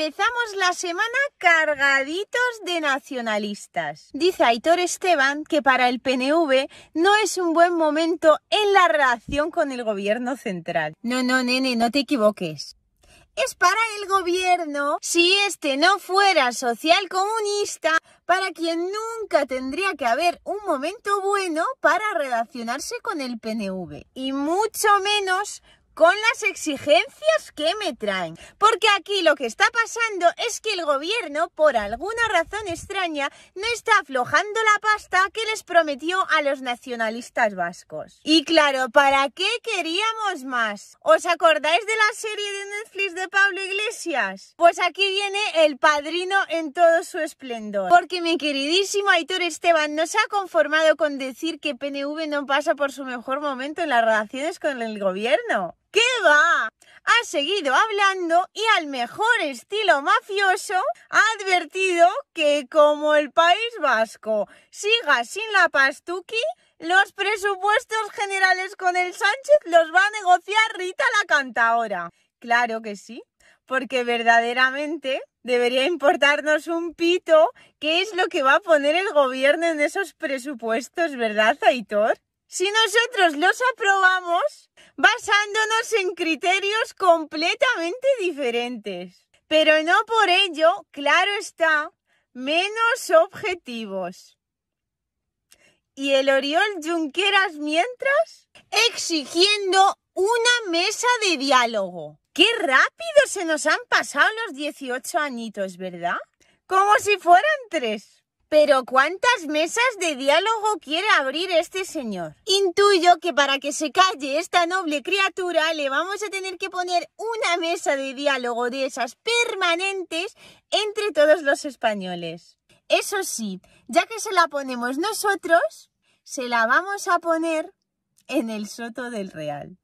Empezamos la semana cargaditos de nacionalistas. Dice Aitor Esteban que para el PNV no es un buen momento en la relación con el gobierno central. No, no, nene, no te equivoques. Es para el gobierno si este no fuera social comunista, para quien nunca tendría que haber un momento bueno para relacionarse con el PNV. Y mucho menos con las exigencias que me traen. Porque aquí lo que está pasando es que el gobierno, por alguna razón extraña, no está aflojando la pasta que les prometió a los nacionalistas vascos. Y claro, ¿para qué queríamos más? ¿Os acordáis de la serie de Netflix de Pablo Iglesias? Pues aquí viene el padrino en todo su esplendor. Porque mi queridísimo Aitor Esteban no se ha conformado con decir que PNV no pasa por su mejor momento en las relaciones con el gobierno. ¿Qué va? Ha seguido hablando y al mejor estilo mafioso ha advertido que como el País Vasco siga sin la pastuqui, los presupuestos generales con el Sánchez los va a negociar Rita la Cantaora. Claro que sí, porque verdaderamente debería importarnos un pito qué es lo que va a poner el gobierno en esos presupuestos, ¿verdad, Aitor? Si nosotros los aprobamos, basándonos en criterios completamente diferentes. Pero no por ello, claro está, menos objetivos. ¿Y el Oriol Junqueras mientras? Exigiendo una mesa de diálogo. Qué rápido se nos han pasado los 18 añitos, ¿verdad? Como si fueran tres. Pero ¿cuántas mesas de diálogo quiere abrir este señor? Intuyo que para que se calle esta noble criatura le vamos a tener que poner una mesa de diálogo de esas permanentes entre todos los españoles. Eso sí, ya que se la ponemos nosotros, se la vamos a poner en el Soto del Real.